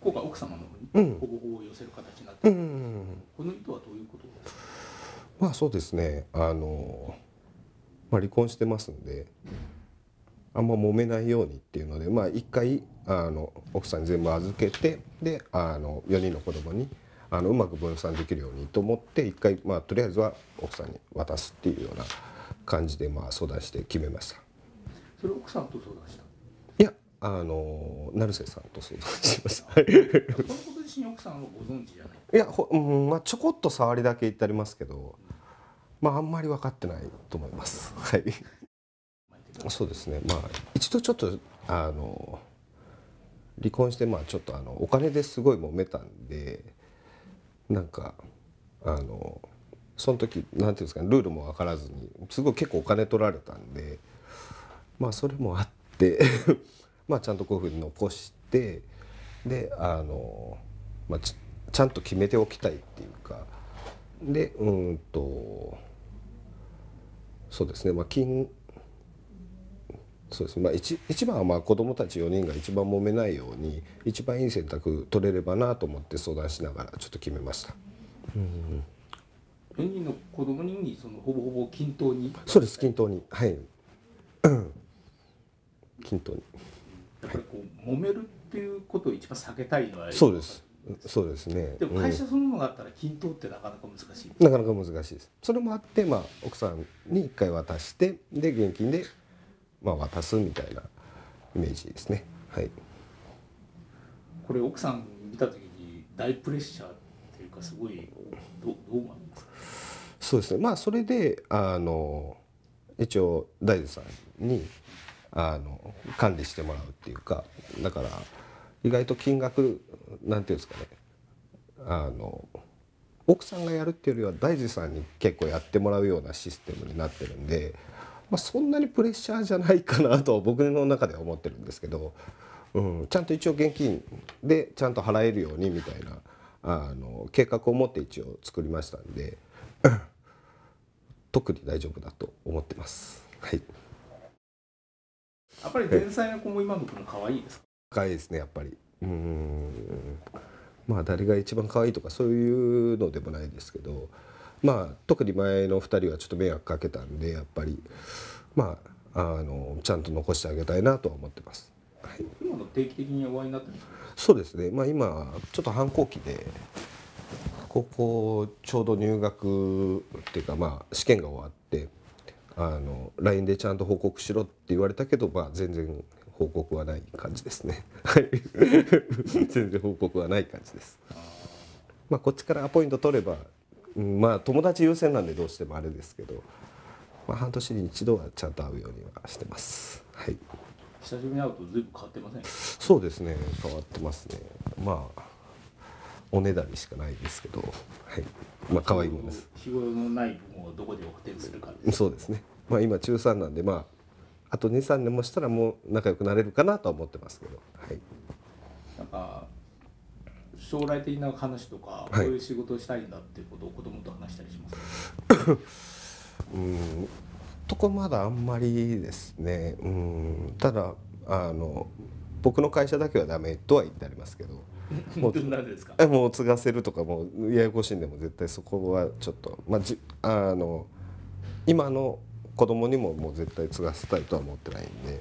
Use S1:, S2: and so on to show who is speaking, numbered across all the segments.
S1: 効果奥様の方にほぼほ寄せる形になってうん、この意図はどういうことですかまあそうですねあの、まあ、離婚してますんであんま揉めないようにっていうのでまあ一回あの奥さんに全部預けてであの4人の子供にあのうまく分散できるようにと思って一回、まあ、とりあえずは奥さんに渡すっていうような感じで、まあ、相談して決めました。それ奥さんと相談したあの成瀬さんと相談しま いやほ、うんまあ、ちょこっと触りだけ言ってありますけど、まあ、あんまり分かってないと思います。はい、そうですね、まあ、一度ちょっとあの離婚して、まあ、ちょっとあのお金ですごい揉めたんでなんかあのその時なんていうんですかねルールも分からずにすごい結構お金取られたんでまあそれもあってまあ、ちゃんとこういうふうに残してであの、まあ、ちゃんと決めておきたいっていうかでうんとそうですねまあ金そうですねまあ一一番はまあ子どもたち4人が一番揉めないように一番いい選択取れればなと思って相談しながらちょっと決めました。うん4人の子供にそのほぼほぼ均等にそうです均等にはい均等に。やっぱりこう揉めるっていうことを一番避けたいのはそうですそうですねでも会社そのものがあったら均等ってなかなか難しい、うん、なかなか難しいですそれもあって、まあ、奥さんに1回渡してで現金で、まあ、渡すみたいなイメージですねはいこれ奥さん見た時に大プレッシャーっていうかすごいどどう思いますかそうですねまあそれであの一応大豆さんにあの管理してもらうっていうかだから意外と金額なんていうんですかねあの奥さんがやるっていうよりは大地さんに結構やってもらうようなシステムになってるんで、まあ、そんなにプレッシャーじゃないかなと僕の中では思ってるんですけど、うん、ちゃんと一応現金でちゃんと払えるようにみたいなあの計画を持って一応作りましたんで、特に大丈夫だと思ってます。はいやっぱり前妻の子も今の子も可愛いですか可愛いですねやっぱりうんまあ誰が一番可愛いとかそういうのでもないですけどまあ特に前の二人はちょっと迷惑かけたんでやっぱりまああのちゃんと残してあげたいなとは思ってます、はい、今の定期的にお会いになってるそうですねまあ今ちょっと反抗期で高校ちょうど入学っていうかまあ試験が終わってあの LINE でちゃんと報告しろって言われたけど、まあ、全然報告はない感じですね。はい、全然報告はない感じです。まあ、こっちからアポイント取れば、うん、まあ友達優先なんでどうしてもあれですけど、まあ、半年に一度はちゃんと会うようにはしてます。はい。久しぶりに会うとずい変わってません。そうですね。変わってますね。まあ。おねだりしかないですけど、はい、まあ可愛いものです日頃のない分をどこで補填するかそうですねまあ今中3なんでまああと23年もしたらもう仲良くなれるかなとは思ってますけどはいなんか将来的な話とか、こういう仕事をしたいんだっていうことを子供と話したりします、か。うんとこまだあんまりですねうんただあの僕の会社だけはダメとは言ってありますけどもう もう継がせるとかもうややこしいんでも絶対そこはちょっとまあじあの今の子供にももう絶対継がせたいとは思ってないんで。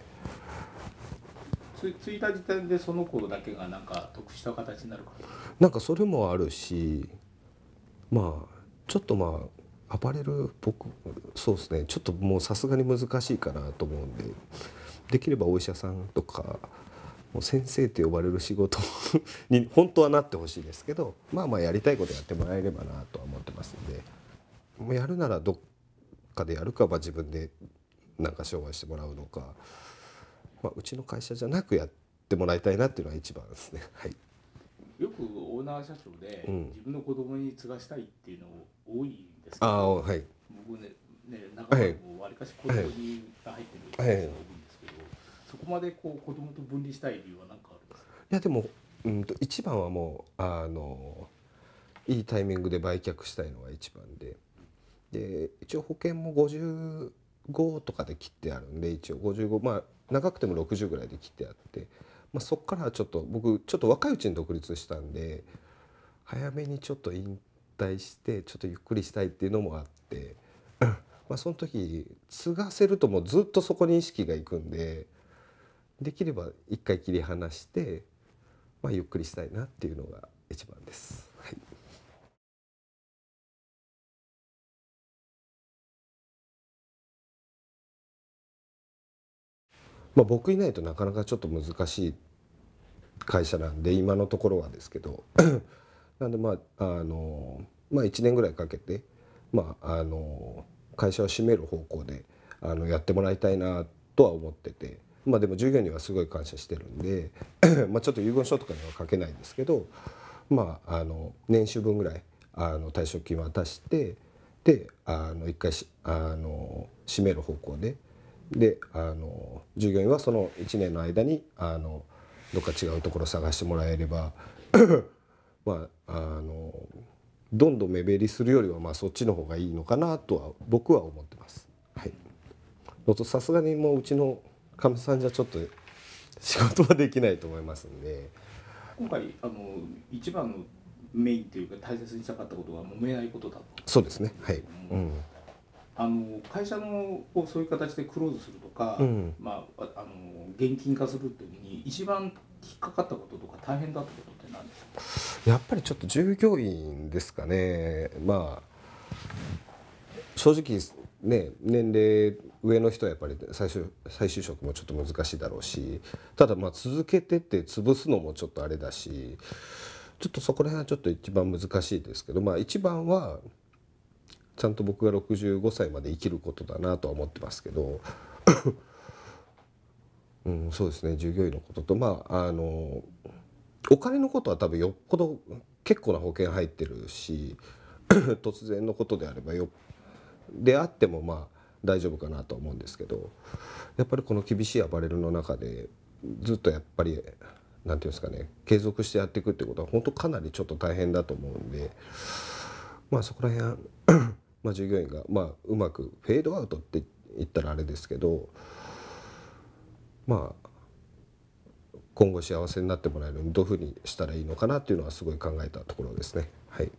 S1: つ継いだ時点でその子だけがなんか得した形になるかなんかそれもあるしまあちょっとまあアパレル僕そうですねちょっともうさすがに難しいかなと思うんでできればお医者さんとかもう先生と呼ばれる仕事 に本当はなってほしいですけどまあまあやりたいことやってもらえればなとは思ってますのでもうやるならどっかでやるか、まあ、自分でなんか商売してもらうのか、まあ、うちの会社じゃなくやってもらいたいなっていうのは一番ですね。はいよくオーナー社長で自分の子供に継がしたいっていうの多いんですけど、うん、あはい、僕ねね中もわりかし子供に入ってるはいはいそこまでこう子供と分離したい理由は何かあるんですかいやでも、うんと、一番はもうあのいいタイミングで売却したいのが一番でで一応保険も55とかで切ってあるんで一応55まあ長くても60ぐらいで切ってあって、まあ、そこからちょっと僕ちょっと若いうちに独立したんで早めにちょっと引退してちょっとゆっくりしたいっていうのもあって。まあ、その時継がせるともうずっとそこに意識がいくんで。できれば一回切り離して、まあ、ゆっくりしたいなっていうのが一番です。はいまあ、僕いないとなかなかちょっと難しい会社なんで今のところはですけど なんでまああの、まあ、1年ぐらいかけて、まあ、あの会社を閉める方向であのやってもらいたいなとは思ってて。まあ、でも従業員にはすごい感謝してるんで まちょっと遺言書とかには書けないんですけど、まあ、あの年収分ぐらいあの退職金渡してであの1回しあの閉める方向でであの従業員はその1年の間にあのどっか違うところ探してもらえれば まああのどんどん目減りするよりはまあそっちの方がいいのかなとは僕は思ってます。はい、さすがにもううちのかみさんじゃちょっと仕事はできないと思いますんで今回あの一番のメインというか大切にしたかったことは揉めないことだとそうですねはい、うん、あの会社のをそういう形でクローズするとか、うん、まあ、あの現金化するというに一番引っかかったこととか大変だったことって何ですかやっぱりちょっと従業員ですかねまあ正直ね、年齢上の人はやっぱり最終最終職もちょっと難しいだろうしただまあ続けてて潰すのもちょっとあれだしちょっとそこら辺はちょっと一番難しいですけどまあ一番はちゃんと僕が65歳まで生きることだなとは思ってますけど うん、そうですね従業員のこととまああのお金のことは多分よっぽど結構な保険入ってるし 突然のことであればよっぽどであってもまあ大丈夫かなと思うんですけどやっぱりこの厳しいアパレルの中でずっとやっぱり何て言うんですかね継続してやっていくってことは本当かなりちょっと大変だと思うんでまあそこら辺 まあ従業員がまあうまくフェードアウトって言ったらあれですけどまあ今後幸せになってもらえるようにどういうふうにしたらいいのかなっていうのはすごい考えたところですね。はい